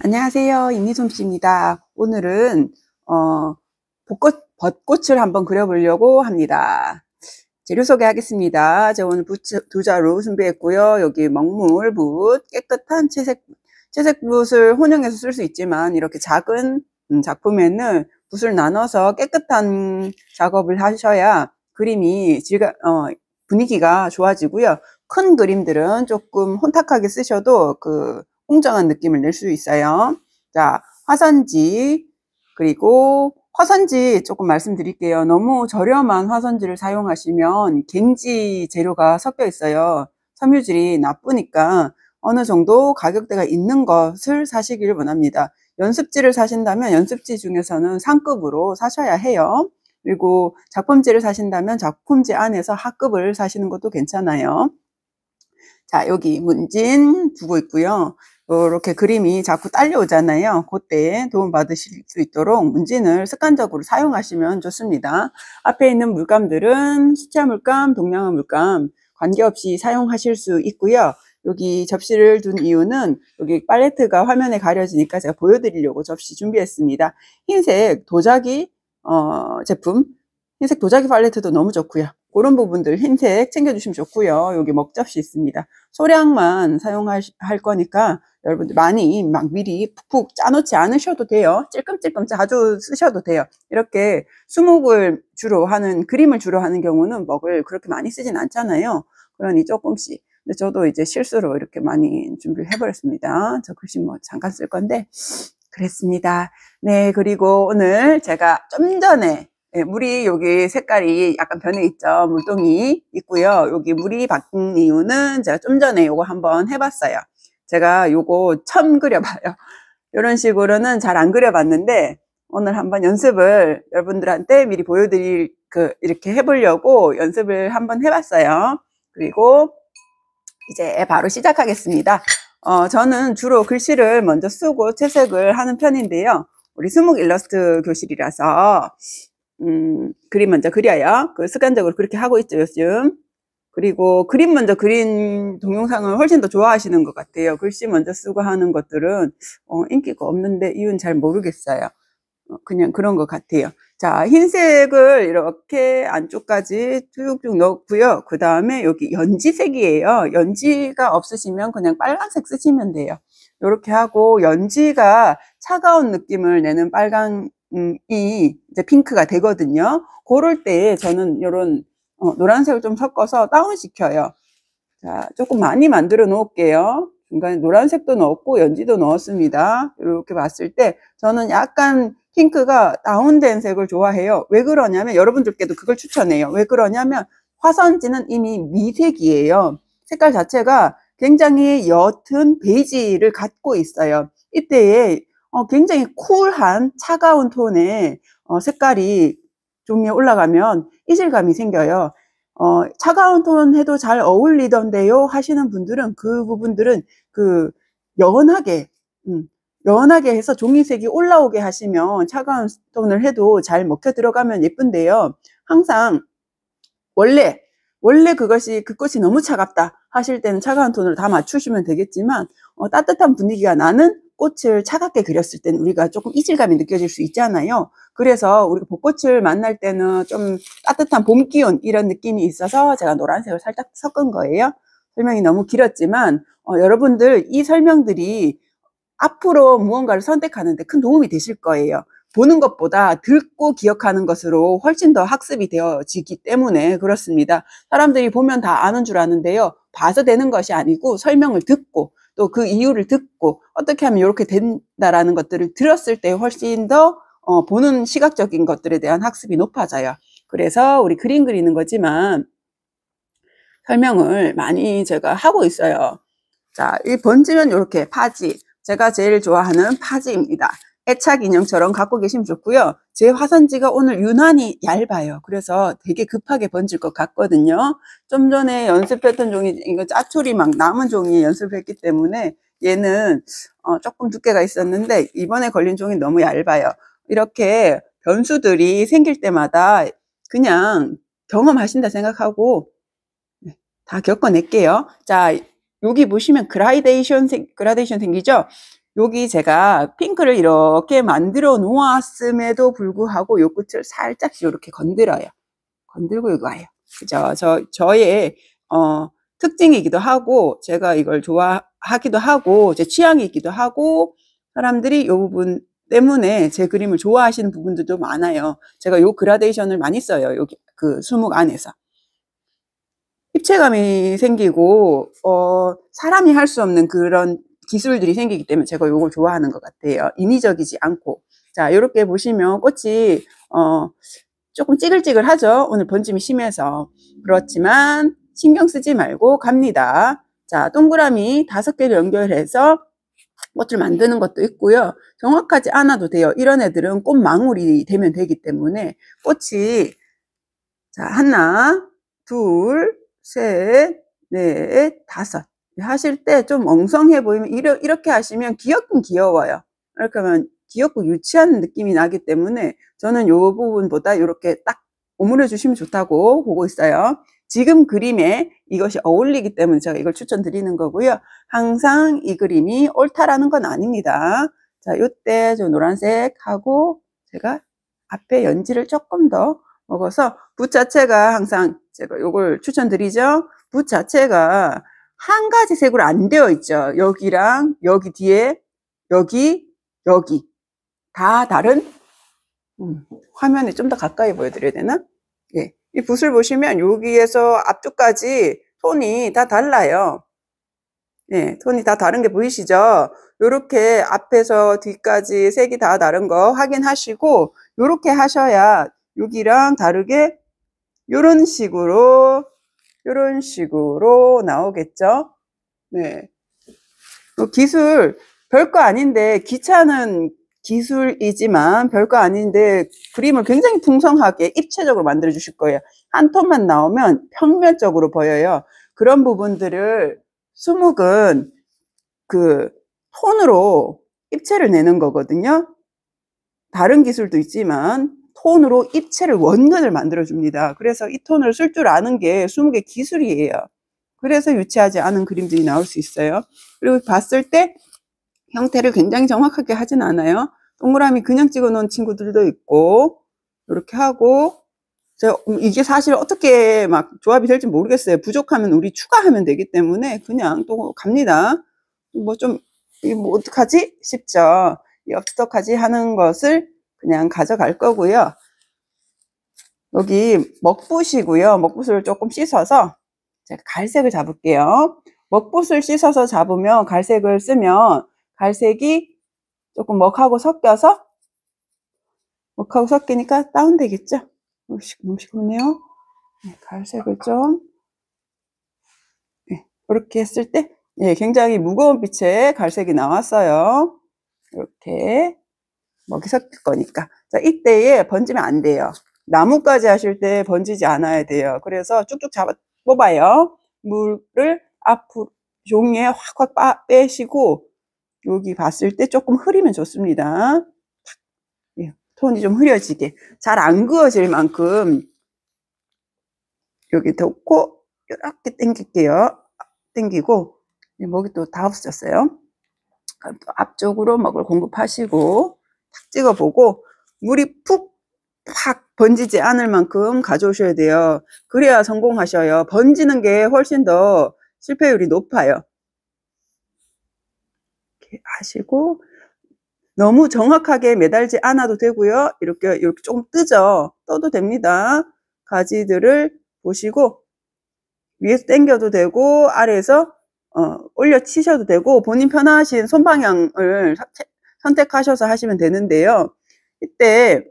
안녕하세요. 임미솜 씨입니다. 오늘은 어, 벚꽃, 벚꽃을 한번 그려보려고 합니다. 재료 소개하겠습니다. 제가 오늘 부두 자루 준비했고요. 여기 먹물붓, 깨끗한 채색, 채색붓을 혼용해서 쓸 수 있지만 이렇게 작은 음, 작품에는 붓을 나눠서 깨끗한 작업을 하셔야 그림이 질감, 어, 분위기가 좋아지고요. 큰 그림들은 조금 혼탁하게 쓰셔도 그 웅장한 느낌을 낼 수 있어요. 자, 화선지 그리고 화선지 조금 말씀드릴게요. 너무 저렴한 화선지를 사용하시면 갱지 재료가 섞여 있어요. 섬유질이 나쁘니까 어느 정도 가격대가 있는 것을 사시기를 원합니다. 연습지를 사신다면 연습지 중에서는 상급으로 사셔야 해요. 그리고 작품지를 사신다면 작품지 안에서 하급을 사시는 것도 괜찮아요. 자, 여기 문진 두고 있고요. 이렇게 그림이 자꾸 딸려오잖아요. 그때 도움받으실 수 있도록 문진을 습관적으로 사용하시면 좋습니다. 앞에 있는 물감들은 수채 물감, 동양화 물감 관계없이 사용하실 수 있고요. 여기 접시를 둔 이유는 여기 팔레트가 화면에 가려지니까 제가 보여드리려고 접시 준비했습니다. 흰색 도자기 어, 제품 흰색 도자기 팔레트도 너무 좋고요. 그런 부분들 흰색 챙겨주시면 좋고요. 여기 먹접시 있습니다. 소량만 사용할 거니까 여러분들 많이 막 미리 푹푹 짜놓지 않으셔도 돼요. 찔끔찔끔 자주 쓰셔도 돼요. 이렇게 수목을 주로 하는 그림을 주로 하는 경우는 먹을 그렇게 많이 쓰진 않잖아요. 그러니 조금씩 근데 저도 이제 실수로 이렇게 많이 준비를 해버렸습니다. 저 글씨 뭐 잠깐 쓸 건데 그랬습니다. 네 그리고 오늘 제가 좀 전에 네, 물이 여기 색깔이 약간 변해 있죠. 물동이 있고요. 여기 물이 바뀐 이유는 제가 좀 전에 이거 한번 해봤어요. 제가 이거 처음 그려봐요. 이런 식으로는 잘 안 그려봤는데 오늘 한번 연습을 여러분들한테 미리 보여드릴 그 이렇게 해보려고 연습을 한번 해봤어요. 그리고 이제 바로 시작하겠습니다. 어, 저는 주로 글씨를 먼저 쓰고 채색을 하는 편인데요. 우리 수목 일러스트 교실이라서 음, 그림 먼저 그려요. 그 습관적으로 그렇게 하고 있죠, 요즘. 그리고 그림 먼저 그린 동영상을 훨씬 더 좋아하시는 것 같아요. 글씨 먼저 쓰고 하는 것들은 어, 인기가 없는데 이유는 잘 모르겠어요. 어, 그냥 그런 것 같아요. 자, 흰색을 이렇게 안쪽까지 쭉쭉 넣고요. 그 다음에 여기 연지색이에요. 연지가 없으시면 그냥 빨간색 쓰시면 돼요. 이렇게 하고 연지가 차가운 느낌을 내는 빨간 음, 이 이제 핑크가 되거든요. 고럴때 저는 이런 어, 노란색을 좀 섞어서 다운시켜요. 자, 조금 많이 만들어 놓을게요. 중간에 노란색도 넣었고 연지도 넣었습니다. 이렇게 봤을 때 저는 약간 핑크가 다운된 색을 좋아해요. 왜 그러냐면 여러분들께도 그걸 추천해요. 왜 그러냐면 화선지는 이미 미색이에요. 색깔 자체가 굉장히 옅은 베이지를 갖고 있어요. 이때에 어, 굉장히 쿨한 차가운 톤의 어, 색깔이 종이에 올라가면 이질감이 생겨요. 어, 차가운 톤 해도 잘 어울리던데요 하시는 분들은 그 부분들은 그 연하게 음, 연하게 해서 종이색이 올라오게 하시면 차가운 톤을 해도 잘 먹혀 들어가면 예쁜데요. 항상 원래 원래 그것이 그것이 너무 차갑다 하실 때는 차가운 톤으로 다 맞추시면 되겠지만 어, 따뜻한 분위기가 나는 꽃을 차갑게 그렸을 때는 우리가 조금 이질감이 느껴질 수 있잖아요. 그래서 우리가 벚꽃을 만날 때는 좀 따뜻한 봄 기운 이런 느낌이 있어서 제가 노란색을 살짝 섞은 거예요. 설명이 너무 길었지만 어, 여러분들 이 설명들이 앞으로 무언가를 선택하는데 큰 도움이 되실 거예요. 보는 것보다 듣고 기억하는 것으로 훨씬 더 학습이 되어지기 때문에 그렇습니다. 사람들이 보면 다 아는 줄 아는데요. 봐서 되는 것이 아니고 설명을 듣고 또그 이유를 듣고 어떻게 하면 이렇게 된다라는 것들을 들었을 때 훨씬 더 어, 보는 시각적인 것들에 대한 학습이 높아져요. 그래서 우리 그림 그리는 거지만 설명을 많이 제가 하고 있어요. 자, 이 번지면 이렇게 파지. 제가 제일 좋아하는 파지입니다. 애착 인형처럼 갖고 계시면 좋고요. 제화산지가 오늘 유난히 얇아요. 그래서 되게 급하게 번질 것 같거든요. 좀 전에 연습했던 종이, 이거 짜투리막 남은 종이 연습했기 때문에 얘는 어, 조금 두께가 있었는데 이번에 걸린 종이 너무 얇아요. 이렇게 변수들이 생길 때마다 그냥 경험하신다 생각하고 네, 다 겪어낼게요. 자, 여기 보시면 그라데이션, 그라데이션 생기죠? 여기 제가 핑크를 이렇게 만들어 놓았음에도 불구하고 요 끝을 살짝 이렇게 건드려요. 건들고 여기 와요. 그죠? 저, 저의, 어, 특징이기도 하고, 제가 이걸 좋아하기도 하고, 제 취향이기도 하고, 사람들이 이 부분 때문에 제 그림을 좋아하시는 부분들도 많아요. 제가 요 그라데이션을 많이 써요. 여기 그 수목 안에서. 입체감이 생기고, 어, 사람이 할 수 없는 그런 기술들이 생기기 때문에 제가 이걸 좋아하는 것 같아요. 인위적이지 않고. 자, 이렇게 보시면 꽃이 어, 조금 찌글찌글하죠. 오늘 번짐이 심해서. 그렇지만 신경 쓰지 말고 갑니다. 자, 동그라미 다섯 개를 연결해서 꽃을 만드는 것도 있고요. 정확하지 않아도 돼요. 이런 애들은 꽃망울이 되면 되기 때문에 꽃이 자, 하나, 둘, 셋, 넷, 다섯. 하실 때 좀 엉성해 보이면 이러, 이렇게 하시면 귀엽긴 귀여워요. 이렇게 하면 귀엽고 유치한 느낌이 나기 때문에 저는 이 부분보다 이렇게 딱 오므려 주시면 좋다고 보고 있어요. 지금 그림에 이것이 어울리기 때문에 제가 이걸 추천드리는 거고요. 항상 이 그림이 옳다라는 건 아닙니다. 자, 이때 저 노란색하고 제가 앞에 연지를 조금 더 먹어서 붓 자체가 항상 제가 이걸 추천드리죠. 붓 자체가 한 가지 색으로 안 되어 있죠. 여기랑 여기 뒤에 여기 여기 다 다른 음, 화면에 좀 더 가까이 보여드려야 되나? 예. 이 붓을 보시면 여기에서 앞쪽까지 톤이 다 달라요. 예, 톤이 다 다른 게 보이시죠? 이렇게 앞에서 뒤까지 색이 다 다른 거 확인하시고 이렇게 하셔야 여기랑 다르게 이런 식으로 이런 식으로 나오겠죠. 네. 뭐 기술, 별거 아닌데, 기차는 기술이지만 별거 아닌데 그림을 굉장히 풍성하게 입체적으로 만들어 주실 거예요. 한 톤만 나오면 평면적으로 보여요. 그런 부분들을 수묵은 그 톤으로 입체를 내는 거거든요. 다른 기술도 있지만 톤으로 입체를 원근을 만들어 줍니다. 그래서 이 톤을 쓸 줄 아는 게 20개 기술이에요. 그래서 유치하지 않은 그림들이 나올 수 있어요. 그리고 봤을 때 형태를 굉장히 정확하게 하진 않아요. 동그라미 그냥 찍어 놓은 친구들도 있고 이렇게 하고 음, 이게 사실 어떻게 막 조합이 될지 모르겠어요. 부족하면 우리 추가하면 되기 때문에 그냥 또 갑니다. 뭐 좀, 뭐 어떡하지? 싶죠. 어떡하지? 하는 것을 그냥 가져갈 거고요. 여기 먹붓이고요. 먹붓을 조금 씻어서 제가 갈색을 잡을게요. 먹붓을 씻어서 잡으면 갈색을 쓰면 갈색이 조금 먹하고 섞여서 먹하고 섞이니까 다운되겠죠? 너무 시끄럽네요. 네, 갈색을 좀 네, 이렇게 했을 때 네, 굉장히 무거운 빛의 갈색이 나왔어요. 이렇게 먹이 뭐 섞일 거니까. 자, 이때에 번지면 안 돼요. 나뭇가지 하실 때 번지지 않아야 돼요. 그래서 쭉쭉 잡아, 뽑아요. 물을 앞으로, 종이에 확확 빠, 빼시고, 여기 봤을 때 조금 흐리면 좋습니다. 예, 톤이 좀 흐려지게. 잘 안 그어질 만큼, 여기 덮고, 이렇게 당길게요. 당기고, 먹이 또 다 없어졌어요. 그럼 또 앞쪽으로 먹을 공급하시고, 탁 찍어보고 물이 푹 확 번지지 않을 만큼 가져오셔야 돼요. 그래야 성공하셔요. 번지는 게 훨씬 더 실패율이 높아요. 이렇게 하시고 너무 정확하게 매달지 않아도 되고요. 이렇게 이렇게 조금 뜨죠. 떠도 됩니다. 가지들을 보시고 위에서 당겨도 되고 아래에서 어, 올려 치셔도 되고 본인 편하신 손 방향을 선택하셔서 하시면 되는데요. 이때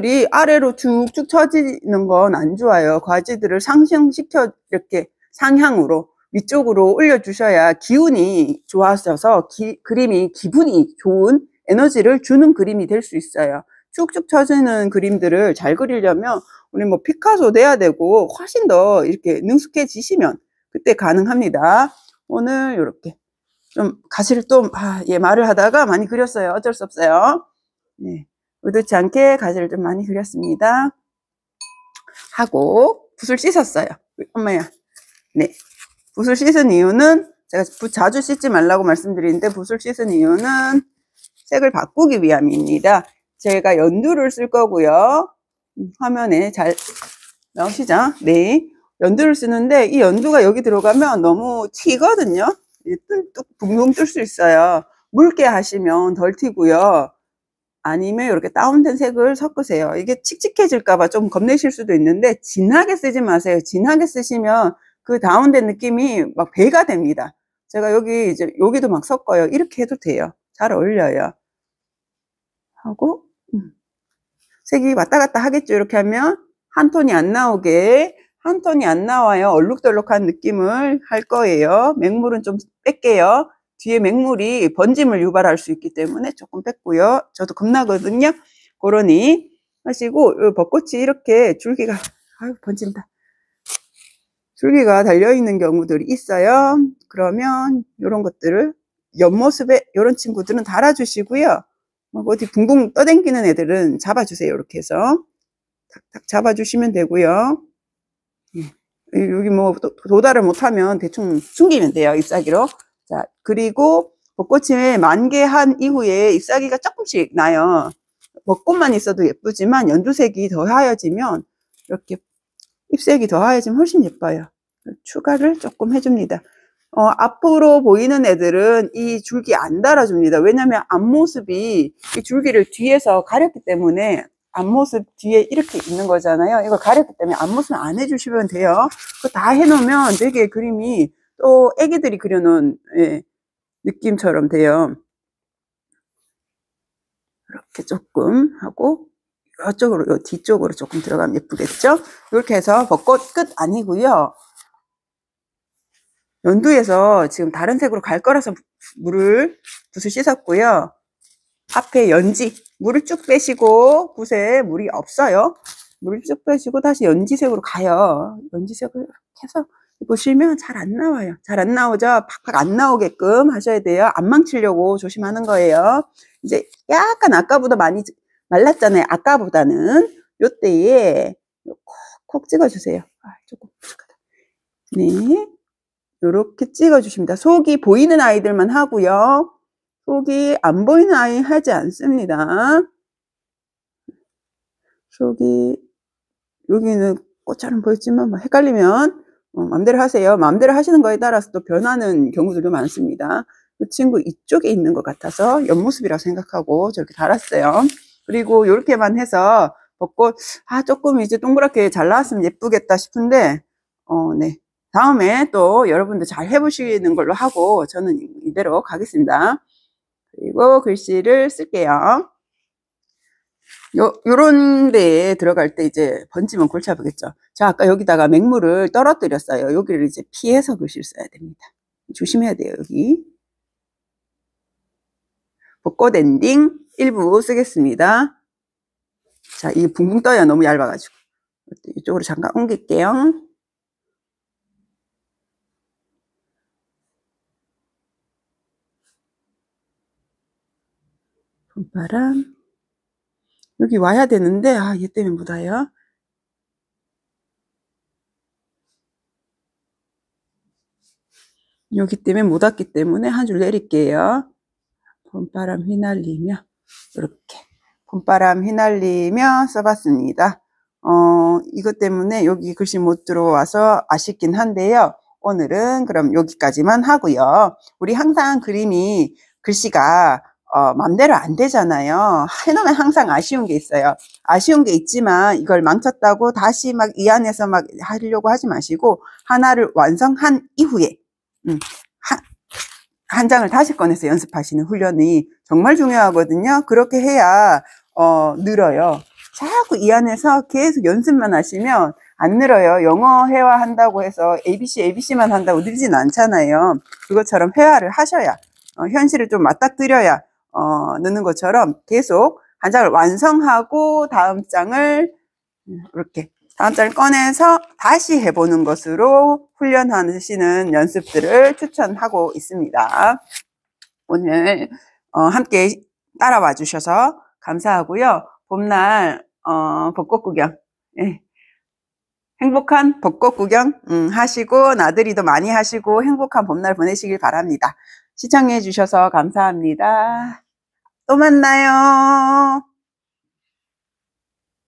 가지들이 아래로 쭉쭉 처지는 건 안 좋아요. 가지들을 상승시켜 이렇게 상향으로 위쪽으로 올려주셔야 기운이 좋아져서 기, 그림이 기분이 좋은 에너지를 주는 그림이 될 수 있어요. 쭉쭉 처지는 그림들을 잘 그리려면 우리 뭐 피카소 돼야 되고 훨씬 더 이렇게 능숙해지시면 그때 가능합니다. 오늘 이렇게 좀 가시를 또, 아, 예, 말을 하다가 많이 그렸어요. 어쩔 수 없어요. 네. 의도치 않게 가지를 좀 많이 그렸습니다. 하고 붓을 씻었어요. 엄마야. 네. 붓을 씻은 이유는 제가 붓 자주 씻지 말라고 말씀드리는데 붓을 씻은 이유는 색을 바꾸기 위함입니다. 제가 연두를 쓸 거고요. 음, 화면에 잘 나오시죠? 네. 연두를 쓰는데 이 연두가 여기 들어가면 너무 튀거든요. 뚝 붕붕 뜰수 있어요. 묽게 하시면 덜 튀고요. 아니면 이렇게 다운된 색을 섞으세요. 이게 칙칙해질까봐 좀 겁내실 수도 있는데 진하게 쓰지 마세요. 진하게 쓰시면 그 다운된 느낌이 막 배가 됩니다. 제가 여기 이제 여기도 막 섞어요. 이렇게 해도 돼요. 잘 어울려요. 하고 음. 색이 왔다 갔다 하겠죠. 이렇게 하면 한 톤이 안 나오게 한 톤이 안 나와요. 얼룩덜룩한 느낌을 할 거예요. 맹물은 좀 뺄게요. 뒤에 맹물이 번짐을 유발할 수 있기 때문에 조금 뺐고요. 저도 겁나거든요. 그러니 하시고 벚꽃이 이렇게 줄기가 아유 번진다. 줄기가 달려있는 경우들이 있어요. 그러면 이런 것들을 옆모습에 이런 친구들은 달아주시고요. 뭐 어디 붕붕 떠댕기는 애들은 잡아주세요. 이렇게 해서 탁탁 잡아주시면 되고요. 여기 뭐 도달을 못하면 대충 숨기면 돼요 잎사귀로 자 그리고 벚꽃이 만개한 이후에 잎사귀가 조금씩 나요 벚꽃만 있어도 예쁘지만 연두색이 더하여지면 이렇게 잎색이 더하여지면 훨씬 예뻐요 추가를 조금 해줍니다 어, 앞으로 보이는 애들은 이 줄기 안 달아줍니다 왜냐하면 앞모습이 이 줄기를 뒤에서 가렸기 때문에 앞모습 뒤에 이렇게 있는 거잖아요. 이걸 가렸기 때문에 앞모습 안 해주시면 돼요. 그거 다 해놓으면 되게 그림이 또 애기들이 그려놓은 예, 느낌처럼 돼요. 이렇게 조금 하고 이쪽으로 이 뒤쪽으로 조금 들어가면 예쁘겠죠? 이렇게 해서 벚꽃 끝 아니고요. 연두에서 지금 다른 색으로 갈 거라서 물을 붓을 씻었고요. 앞에 연지 물을 쭉 빼시고 붓에 물이 없어요 물을 쭉 빼시고 다시 연지색으로 가요 연지색을 해서 보시면 잘 안 나와요 잘 안 나오죠 팍팍 안 나오게끔 하셔야 돼요 안 망치려고 조심하는 거예요 이제 약간 아까보다 많이 말랐잖아요 아까보다는 요때에 콕콕 찍어주세요 아, 조금 네 이렇게 찍어주십니다 속이 보이는 아이들만 하고요 속이 안 보이는 아이 하지 않습니다. 속이 여기는 꽃처럼 보이지만 뭐 헷갈리면 어, 마음대로 하세요. 마음대로 하시는 거에 따라서 또 변하는 경우들도 많습니다. 그 친구 이쪽에 있는 것 같아서 옆모습이라고 생각하고 저렇게 달았어요. 그리고 이렇게만 해서 벚꽃 아 조금 이제 동그랗게 잘 나왔으면 예쁘겠다 싶은데 어, 네. 다음에 또 여러분들 잘 해보시는 걸로 하고 저는 이대로 가겠습니다. 그리고 글씨를 쓸게요. 요, 요런 데에 들어갈 때 이제 번지면 골치 아프겠죠. 자, 아까 여기다가 맹물을 떨어뜨렸어요. 여기를 이제 피해서 글씨를 써야 됩니다. 조심해야 돼요, 여기. 벚꽃 엔딩 1부 쓰겠습니다. 자, 이 붕붕 떠요. 너무 얇아가지고. 이쪽으로 잠깐 옮길게요. 한바람 여기 와야 되는데 아얘 때문에 묻어요 여기 때문에 못 왔기 때문에 한 줄 내릴게요 봄바람 휘날리며 이렇게 봄바람 휘날리며 써봤습니다 어 이것 때문에 여기 글씨 못 들어와서 아쉽긴 한데요 오늘은 그럼 여기까지만 하고요 우리 항상 그림이 글씨가 어, 맘대로 안 되잖아요. 해놓으면 항상 아쉬운 게 있어요. 아쉬운 게 있지만 이걸 망쳤다고 다시 막 이 안에서 막 하려고 하지 마시고 하나를 완성한 이후에 음, 한, 한 장을 다시 꺼내서 연습하시는 훈련이 정말 중요하거든요. 그렇게 해야 어, 늘어요. 자꾸 이 안에서 계속 연습만 하시면 안 늘어요. 영어 회화 한다고 해서 ABC, ABC만 한다고 늘진 않잖아요. 그것처럼 회화를 하셔야 어, 현실을 좀 맞닥뜨려야 어, 넣는 것처럼 계속 한 장을 완성하고 다음 장을 음, 이렇게 다음 장을 꺼내서 다시 해보는 것으로 훈련하시는 연습들을 추천하고 있습니다. 오늘 어, 함께 따라와 주셔서 감사하고요. 봄날 어, 벚꽃 구경 예. 행복한 벚꽃 구경 음, 하시고 나들이도 많이 하시고 행복한 봄날 보내시길 바랍니다. 시청해 주셔서 감사합니다. 또 만나요.